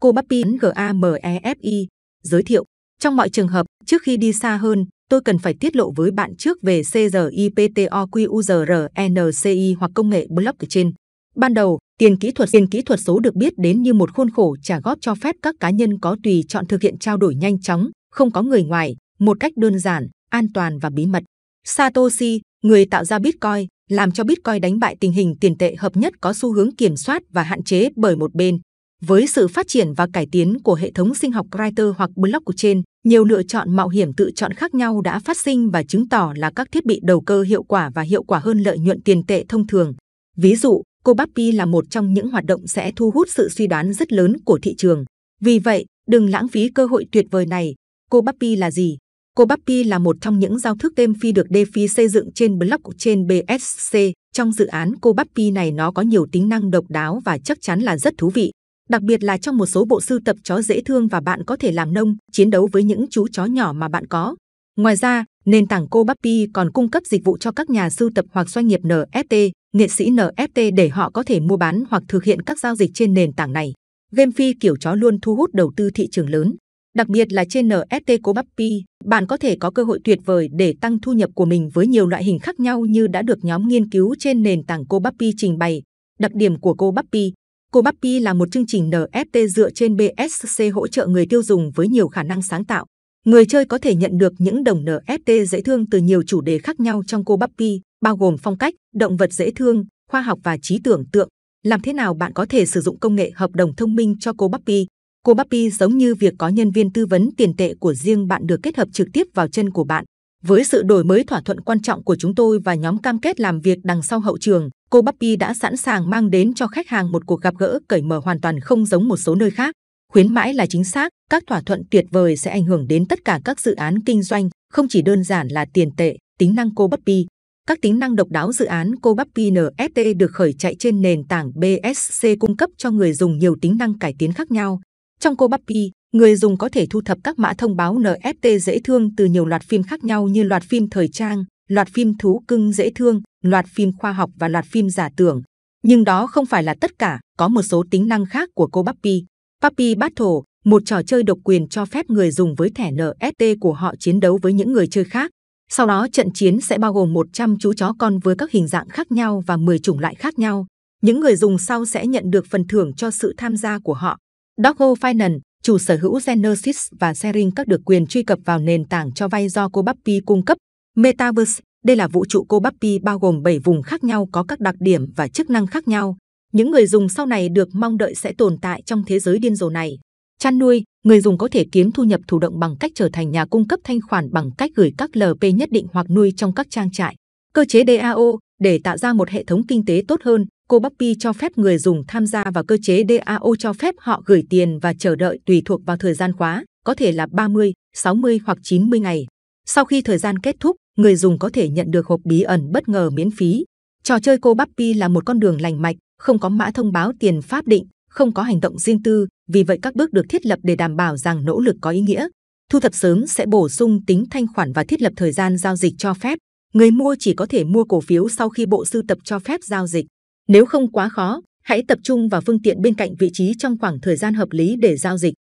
Cô Buppy GAMEFI giới thiệu, trong mọi trường hợp, trước khi đi xa hơn, tôi cần phải tiết lộ với bạn trước về CRIPTOQURNCI hoặc công nghệ blockchain. Ban đầu, tiền kỹ thuật tiền kỹ thuật số được biết đến như một khuôn khổ trả góp cho phép các cá nhân có tùy chọn thực hiện trao đổi nhanh chóng, không có người ngoài, một cách đơn giản, an toàn và bí mật. Satoshi, người tạo ra Bitcoin, làm cho Bitcoin đánh bại tình hình tiền tệ hợp nhất có xu hướng kiểm soát và hạn chế bởi một bên. Với sự phát triển và cải tiến của hệ thống sinh học Writer hoặc Blockchain, trên, nhiều lựa chọn mạo hiểm tự chọn khác nhau đã phát sinh và chứng tỏ là các thiết bị đầu cơ hiệu quả và hiệu quả hơn lợi nhuận tiền tệ thông thường. Ví dụ, Cobappi là một trong những hoạt động sẽ thu hút sự suy đoán rất lớn của thị trường. Vì vậy, đừng lãng phí cơ hội tuyệt vời này. Cobappi là gì? Cobappi là một trong những giao thức tem phi được DeFi xây dựng trên blockchain BSC. Trong dự án Cobappi này nó có nhiều tính năng độc đáo và chắc chắn là rất thú vị đặc biệt là trong một số bộ sưu tập chó dễ thương và bạn có thể làm nông, chiến đấu với những chú chó nhỏ mà bạn có. Ngoài ra, nền tảng Cobapi còn cung cấp dịch vụ cho các nhà sưu tập hoặc doanh nghiệp NFT, nghệ sĩ NFT để họ có thể mua bán hoặc thực hiện các giao dịch trên nền tảng này. Game phi kiểu chó luôn thu hút đầu tư thị trường lớn. Đặc biệt là trên NFT Cobapi, bạn có thể có cơ hội tuyệt vời để tăng thu nhập của mình với nhiều loại hình khác nhau như đã được nhóm nghiên cứu trên nền tảng Cobapi trình bày. Đặc điểm của Cobapi Cobapi là một chương trình NFT dựa trên BSC hỗ trợ người tiêu dùng với nhiều khả năng sáng tạo. Người chơi có thể nhận được những đồng NFT dễ thương từ nhiều chủ đề khác nhau trong Cobapi, bao gồm phong cách, động vật dễ thương, khoa học và trí tưởng tượng. Làm thế nào bạn có thể sử dụng công nghệ hợp đồng thông minh cho Cobapi? Cobapi giống như việc có nhân viên tư vấn tiền tệ của riêng bạn được kết hợp trực tiếp vào chân của bạn. Với sự đổi mới thỏa thuận quan trọng của chúng tôi và nhóm cam kết làm việc đằng sau hậu trường, cô Bumpy đã sẵn sàng mang đến cho khách hàng một cuộc gặp gỡ cởi mở hoàn toàn không giống một số nơi khác. Khuyến mãi là chính xác, các thỏa thuận tuyệt vời sẽ ảnh hưởng đến tất cả các dự án kinh doanh, không chỉ đơn giản là tiền tệ, tính năng cô Bumpy. Các tính năng độc đáo dự án cô Bumpy NFT được khởi chạy trên nền tảng BSC cung cấp cho người dùng nhiều tính năng cải tiến khác nhau. Trong cô Bumpy, người dùng có thể thu thập các mã thông báo NFT dễ thương từ nhiều loạt phim khác nhau như loạt phim thời trang, loạt phim thú cưng dễ thương, loạt phim khoa học và loạt phim giả tưởng. Nhưng đó không phải là tất cả, có một số tính năng khác của cô Puppy. Puppy Battle, một trò chơi độc quyền cho phép người dùng với thẻ NST của họ chiến đấu với những người chơi khác. Sau đó trận chiến sẽ bao gồm 100 chú chó con với các hình dạng khác nhau và 10 chủng loại khác nhau. Những người dùng sau sẽ nhận được phần thưởng cho sự tham gia của họ. Doggo Finance, chủ sở hữu Genesis và sharing các được quyền truy cập vào nền tảng cho vay do cô Bappy cung cấp Metaverse, đây là vũ trụ Cobapy bao gồm 7 vùng khác nhau có các đặc điểm và chức năng khác nhau. Những người dùng sau này được mong đợi sẽ tồn tại trong thế giới điên rồ này. Chăn nuôi, người dùng có thể kiếm thu nhập thụ động bằng cách trở thành nhà cung cấp thanh khoản bằng cách gửi các LP nhất định hoặc nuôi trong các trang trại. Cơ chế DAO, để tạo ra một hệ thống kinh tế tốt hơn, Cobapy cho phép người dùng tham gia vào cơ chế DAO cho phép họ gửi tiền và chờ đợi tùy thuộc vào thời gian khóa, có thể là 30, 60 hoặc 90 ngày. Sau khi thời gian kết thúc, người dùng có thể nhận được hộp bí ẩn bất ngờ miễn phí. Trò chơi cô Pi là một con đường lành mạch, không có mã thông báo tiền pháp định, không có hành động riêng tư, vì vậy các bước được thiết lập để đảm bảo rằng nỗ lực có ý nghĩa. Thu thập sớm sẽ bổ sung tính thanh khoản và thiết lập thời gian giao dịch cho phép. Người mua chỉ có thể mua cổ phiếu sau khi bộ sưu tập cho phép giao dịch. Nếu không quá khó, hãy tập trung vào phương tiện bên cạnh vị trí trong khoảng thời gian hợp lý để giao dịch.